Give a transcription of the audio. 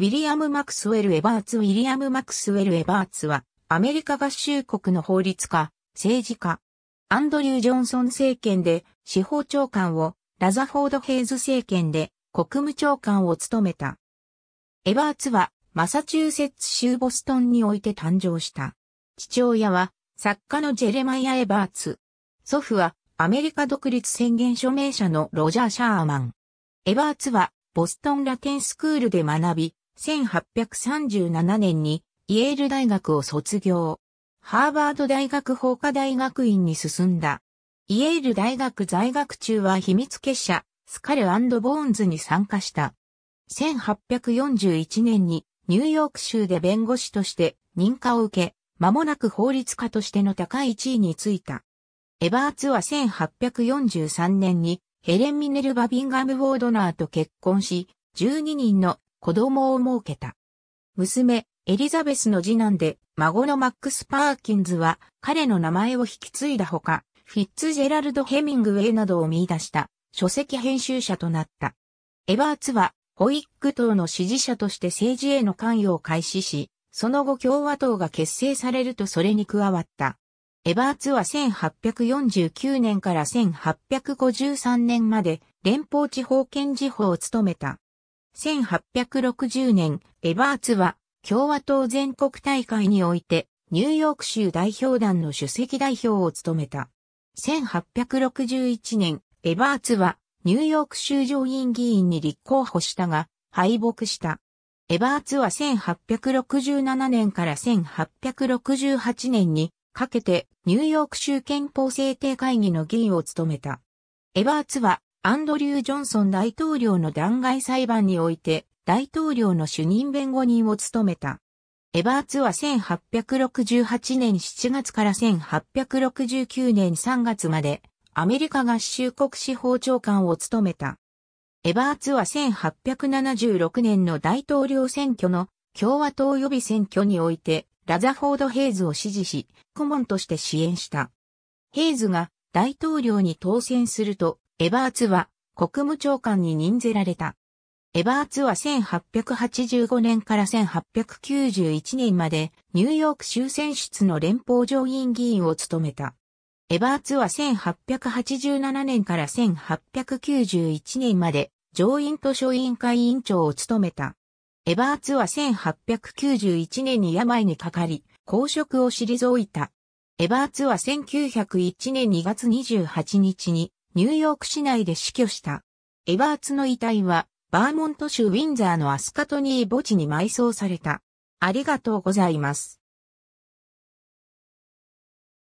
ウィリアム・マクスウェル・エバーツ・ウィリアム・マクスウェル・エバーツは、アメリカ合衆国の法律家、政治家、アンドリュー・ジョンソン政権で司法長官を、ラザフォード・ヘイズ政権で国務長官を務めた。エバーツは、マサチューセッツ州ボストンにおいて誕生した。父親は、作家のジェレマイア・エバーツ。祖父は、アメリカ独立宣言署名者のロジャー・シャーマン。エバーツは、ボストンラテンスクールで学び、1837年にイェール大学を卒業。ハーバード大学法科大学院に進んだ。イェール大学在学中は秘密結社、スカルボーンズに参加した。1841年にニューヨーク州で弁護士として認可を受け、間もなく法律家としての高い地位についた。エバーツは1843年にヘレン・ミネルバ・ビンガム・ウォードナーと結婚し、12人の子供を設けた。娘、エリザベスの次男で、孫のマックス・パーキンズは、彼の名前を引き継いだほか、フィッツジェラルド・ヘミングウェイなどを見出した、書籍編集者となった。エバーツは、ホイック党の支持者として政治への関与を開始し、その後共和党が結成されるとそれに加わった。エバーツは1849年から1853年まで連邦地方検事法を務めた。1860年、エバーツは共和党全国大会においてニューヨーク州代表団の主席代表を務めた。1861年、エバーツはニューヨーク州上院議員に立候補したが敗北した。エバーツは1867年から1868年にかけてニューヨーク州憲法制定会議の議員を務めた。エバーツはアンドリュー・ジョンソン大統領の弾劾裁判において大統領の主任弁護人を務めた。エバーツは1868年7月から1869年3月までアメリカ合衆国司法長官を務めた。エバーツは1876年の大統領選挙の共和党予備選挙においてラザフォード・ヘイズを支持し、顧問として支援した。ヘイズが大統領に当選すると、エバーツは国務長官に任ぜられた。エバーツは1885年から1891年までニューヨーク州選出の連邦上院議員を務めた。エバーツは1887年から1891年まで上院図書委員会委員長を務めた。エバーツは1891年に病にかかり、公職を退いた。エバーツは1901年2月28日にニューヨーク市内で死去した。エバーツの遺体は、バーモント州ウィンザーのアスカトニー墓地に埋葬された。ありがとうございます。